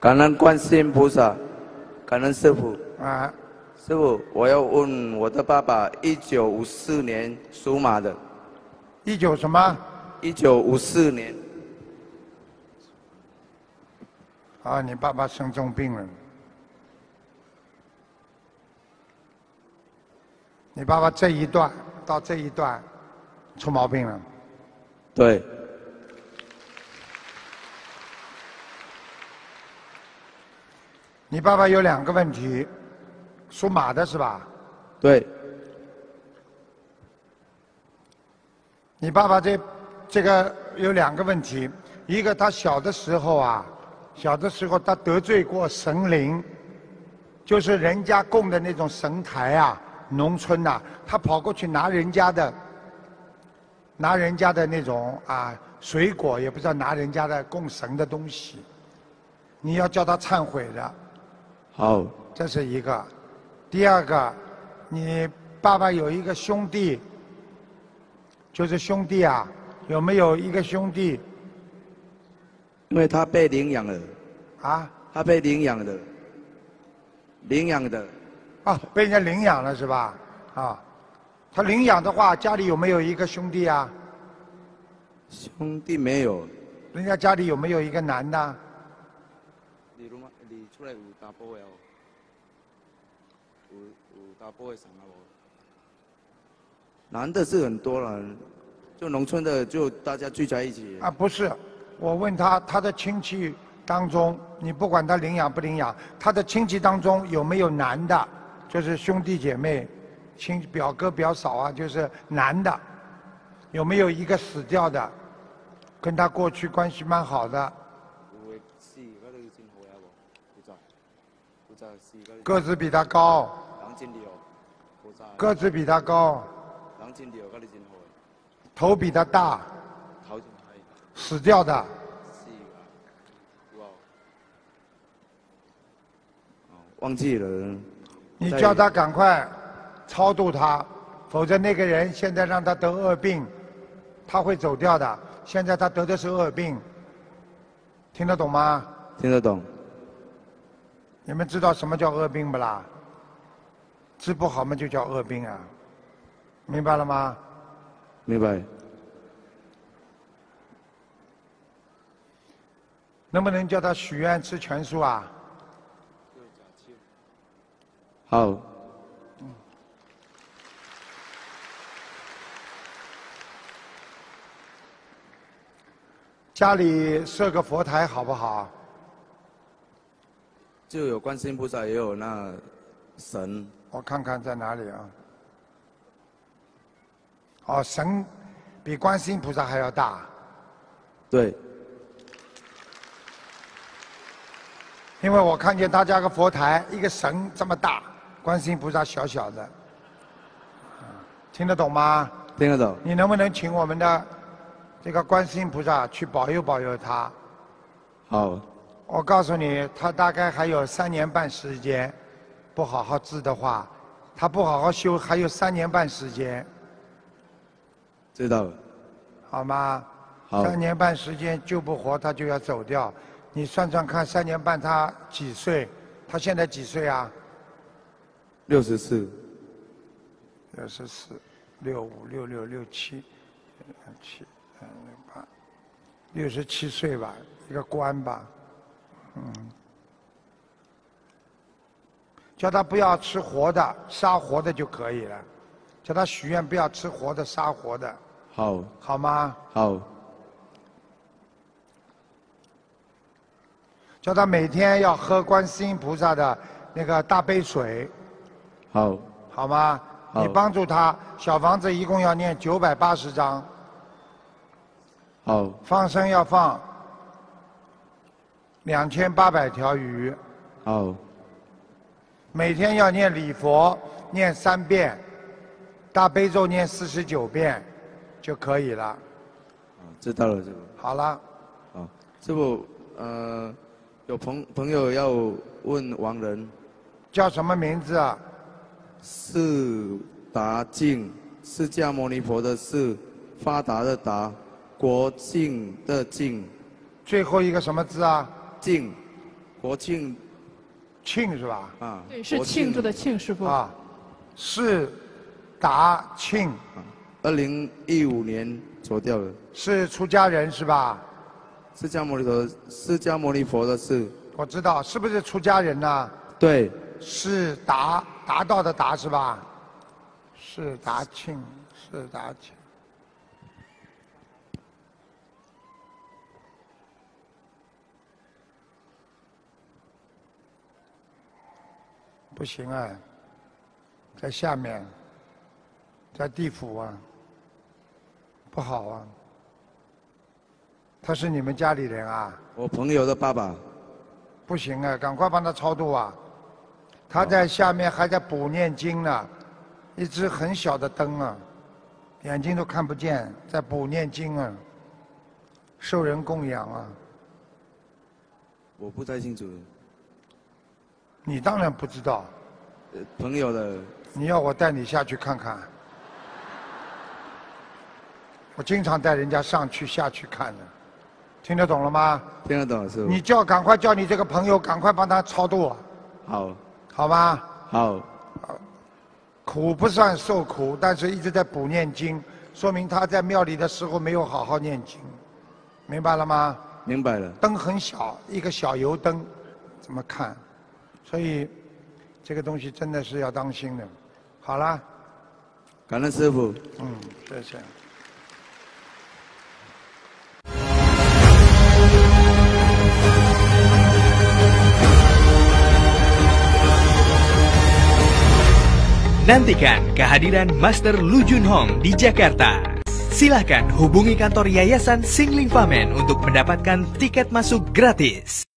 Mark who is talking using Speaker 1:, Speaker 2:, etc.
Speaker 1: 感恩观世音菩萨，感恩师傅。啊，师傅，我要问我的爸爸，一九五四年属马的。一九什么？一九五四年。
Speaker 2: 啊，你爸爸生重病了。你爸爸这一段到这一段出毛病了。对。你爸爸有两个问题，属马的是吧？对。你爸爸这这个有两个问题，一个他小的时候啊，小的时候他得罪过神灵，就是人家供的那种神台啊，农村呐，他跑过去拿人家的，拿人家的那种啊水果，也不知道拿人家的供神的东西，你要叫他忏悔的。哦，这是一个。第二个，你爸爸有一个兄弟，就是兄弟啊，有没有一个兄弟？因为他被领养了。啊？他被领养了。领养的。啊，被人家领养了是吧？啊，他领养的话，家里有没有一个兄弟啊？兄弟没有。人家家里有没有一个男的？
Speaker 1: 你出来有打波的哦，有有打波的什么？男的是很多了，就农村的，就大家聚在一起。啊
Speaker 2: 不是，我问他，他的亲戚当中，你不管他领养不领养，他的亲戚当中有没有男的，就是兄弟姐妹、亲表哥表嫂啊，就是男的，有没有一个死掉的，跟他过去关系蛮好的？个子比他高，
Speaker 1: 个子比他高，
Speaker 2: 头比他大，死掉的，忘
Speaker 1: 记了。
Speaker 2: 你叫他赶快超度他，否则那个人现在让他得恶病，他会走掉的。现在他得的是恶病，听得懂吗？听得懂。你们知道什么叫恶病不啦？治不好嘛就叫恶病啊，明白了吗？明白。能不能叫他许愿吃全素啊？好。家里设个佛台好不好？
Speaker 1: 就有观世音菩萨，也有
Speaker 2: 那神。我看看在哪里啊？哦，神比观世音菩萨还要大。对。因为我看见他家个佛台，一个神这么大，观世音菩萨小小的。听得懂吗？听得懂。你能不能请我们的这个观世音菩萨去保佑保佑他？好。我告诉你，他大概还有三年半时间，不好好治的话，他不好好修，还有三年半时间。知道。了。好吗？好。三年半时间救不活他就要走掉，你算算看，三年半他几岁？他现在几岁啊？
Speaker 1: 六十四。
Speaker 2: 六十四，六五、六六、六七、七、六八，六十七岁吧，一个官吧。叫他不要吃活的，杀活的就可以了。叫他许愿，不要吃活的，杀活的。好，好吗？好。叫他每天要喝观世音菩萨的那个大杯水。好，好吗？你帮助他，小房子一共要念九百八十章。好。放生要放两千八百条鱼。好。每天要念礼佛，念三遍，大悲咒念四十九遍就可以了。知道了，师傅。好了。
Speaker 1: 这师傅，呃，有朋朋友要问王仁，叫什么名字啊？释达敬，释迦牟尼佛的释，发达的达，国庆的敬，
Speaker 2: 最后一个什么字啊？敬，国庆。庆是吧？啊，对，是庆祝的庆师傅。啊，是达庆，二零一五年走掉了。是出家人是吧？释迦
Speaker 1: 牟尼佛，释迦牟尼佛的是。我知道，是不是出家人呢？对。
Speaker 2: 是达达到的达是吧？是达庆，是达庆。不行啊，在下面，在地府啊，不好啊。他是你们家里人啊？我朋友的爸爸。不行啊，赶快帮他超度啊！他在下面还在补念经呢，一只很小的灯啊，眼睛都看不见，在补念经啊，受人供养啊。我不太清楚。你当然不知道，呃，朋友的。你要我带你下去看看，我经常带人家上去下去看的，听得懂了吗？
Speaker 1: 听得懂是吧？你
Speaker 2: 叫赶快叫你这个朋友赶快帮他超度。好。好好好。苦不算受苦，但是一直在补念经，说明他在庙里的时候没有好好念经，明白了吗？明白了。灯很小，一个小油灯，怎么看？所以这个东西真的是要当心的。好啦，
Speaker 1: 感恩师傅。
Speaker 2: 嗯，谢谢。
Speaker 1: Nantikan kehadiran Master Lu Jun Hong di Jakarta. Silahkan hubungi kantor Yayasan Singling Famen untuk mendapatkan tiket masuk gratis.